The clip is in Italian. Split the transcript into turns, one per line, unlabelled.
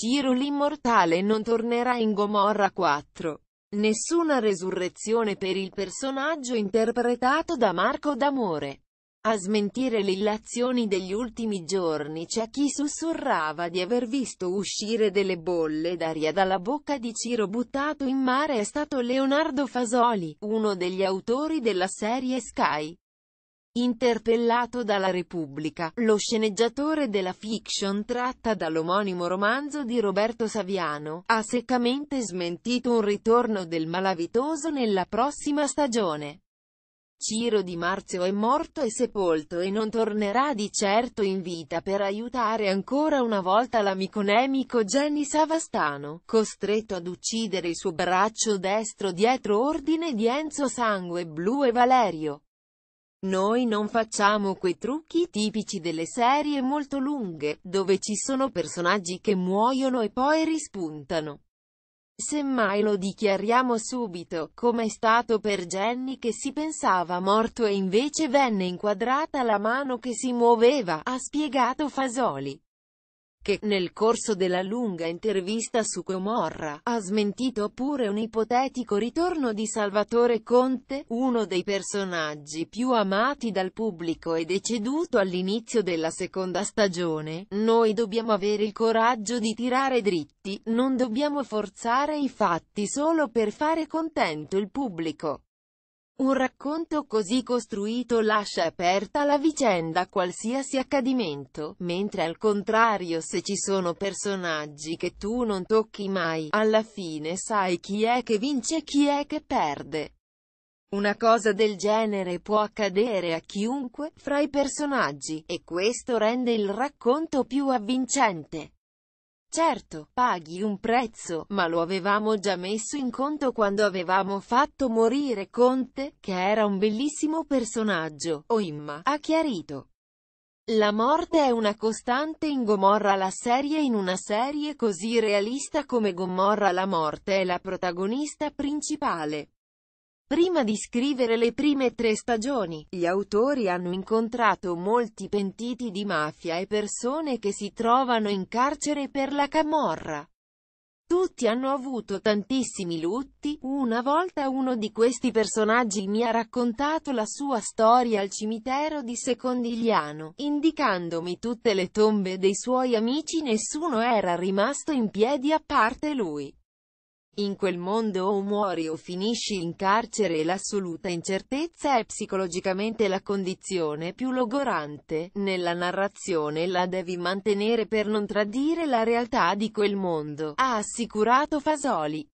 Ciro l'immortale non tornerà in Gomorra 4. Nessuna resurrezione per il personaggio interpretato da Marco D'Amore. A smentire le illazioni degli ultimi giorni c'è chi sussurrava di aver visto uscire delle bolle d'aria dalla bocca di Ciro buttato in mare è stato Leonardo Fasoli, uno degli autori della serie Sky. Interpellato dalla Repubblica, lo sceneggiatore della fiction tratta dall'omonimo romanzo di Roberto Saviano, ha seccamente smentito un ritorno del malavitoso nella prossima stagione. Ciro Di Marzio è morto e sepolto e non tornerà di certo in vita per aiutare ancora una volta l'amico nemico Jenny Savastano, costretto ad uccidere il suo braccio destro dietro ordine di Enzo Sangue Blu e Valerio. Noi non facciamo quei trucchi tipici delle serie molto lunghe, dove ci sono personaggi che muoiono e poi rispuntano. Semmai lo dichiariamo subito, come è stato per Jenny che si pensava morto e invece venne inquadrata la mano che si muoveva, ha spiegato Fasoli che, nel corso della lunga intervista su Comorra, ha smentito pure un ipotetico ritorno di Salvatore Conte, uno dei personaggi più amati dal pubblico e deceduto all'inizio della seconda stagione, noi dobbiamo avere il coraggio di tirare dritti, non dobbiamo forzare i fatti solo per fare contento il pubblico. Un racconto così costruito lascia aperta la vicenda a qualsiasi accadimento, mentre al contrario se ci sono personaggi che tu non tocchi mai, alla fine sai chi è che vince e chi è che perde. Una cosa del genere può accadere a chiunque, fra i personaggi, e questo rende il racconto più avvincente. Certo, paghi un prezzo, ma lo avevamo già messo in conto quando avevamo fatto morire Conte, che era un bellissimo personaggio, Oimma, ha chiarito. La morte è una costante in Gomorra la serie in una serie così realista come Gomorra la morte è la protagonista principale. Prima di scrivere le prime tre stagioni, gli autori hanno incontrato molti pentiti di mafia e persone che si trovano in carcere per la camorra. Tutti hanno avuto tantissimi lutti, una volta uno di questi personaggi mi ha raccontato la sua storia al cimitero di Secondigliano, indicandomi tutte le tombe dei suoi amici nessuno era rimasto in piedi a parte lui. In quel mondo o muori o finisci in carcere e l'assoluta incertezza è psicologicamente la condizione più logorante, nella narrazione la devi mantenere per non tradire la realtà di quel mondo, ha assicurato Fasoli.